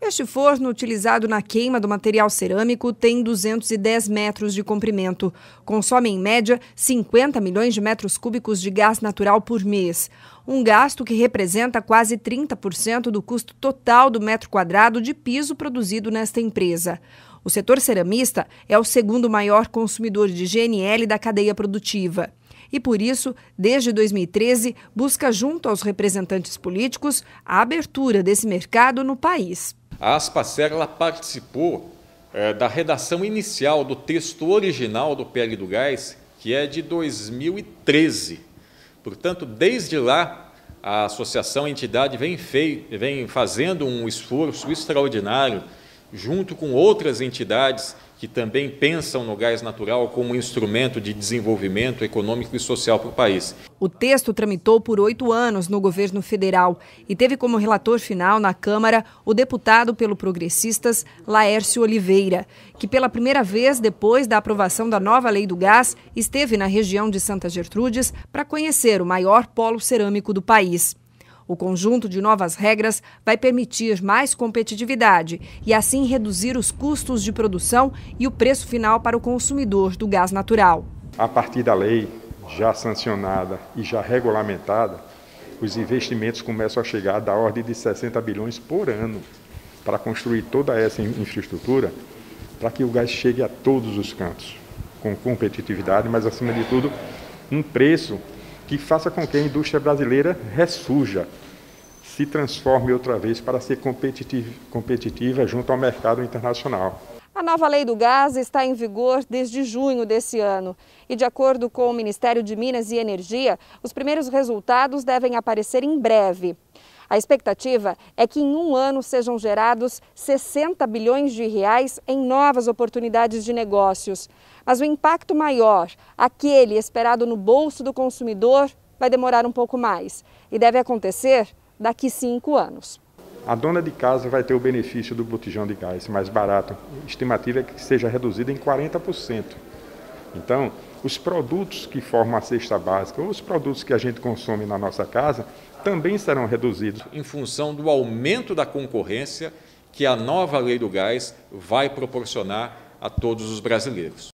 Este forno, utilizado na queima do material cerâmico, tem 210 metros de comprimento. Consome, em média, 50 milhões de metros cúbicos de gás natural por mês. Um gasto que representa quase 30% do custo total do metro quadrado de piso produzido nesta empresa. O setor ceramista é o segundo maior consumidor de GNL da cadeia produtiva e, por isso, desde 2013, busca, junto aos representantes políticos, a abertura desse mercado no país. A Aspacer participou é, da redação inicial do texto original do PL do Gás, que é de 2013. Portanto, desde lá, a associação, a entidade, vem, fei, vem fazendo um esforço extraordinário junto com outras entidades que também pensam no gás natural como instrumento de desenvolvimento econômico e social para o país. O texto tramitou por oito anos no governo federal e teve como relator final na Câmara o deputado pelo Progressistas Laércio Oliveira, que pela primeira vez depois da aprovação da nova lei do gás esteve na região de Santa Gertrudes para conhecer o maior polo cerâmico do país. O conjunto de novas regras vai permitir mais competitividade e, assim, reduzir os custos de produção e o preço final para o consumidor do gás natural. A partir da lei já sancionada e já regulamentada, os investimentos começam a chegar da ordem de 60 bilhões por ano para construir toda essa infraestrutura para que o gás chegue a todos os cantos, com competitividade, mas acima de tudo, um preço que faça com que a indústria brasileira ressurja, se transforme outra vez para ser competitiva, competitiva junto ao mercado internacional. A nova lei do gás está em vigor desde junho desse ano. E, de acordo com o Ministério de Minas e Energia, os primeiros resultados devem aparecer em breve. A expectativa é que em um ano sejam gerados 60 bilhões de reais em novas oportunidades de negócios. Mas o impacto maior, aquele esperado no bolso do consumidor, vai demorar um pouco mais e deve acontecer daqui cinco anos. A dona de casa vai ter o benefício do botijão de gás mais barato. A estimativa é que seja reduzida em 40%. Então, os produtos que formam a cesta básica, ou os produtos que a gente consome na nossa casa, também serão reduzidos. Em função do aumento da concorrência que a nova lei do gás vai proporcionar a todos os brasileiros.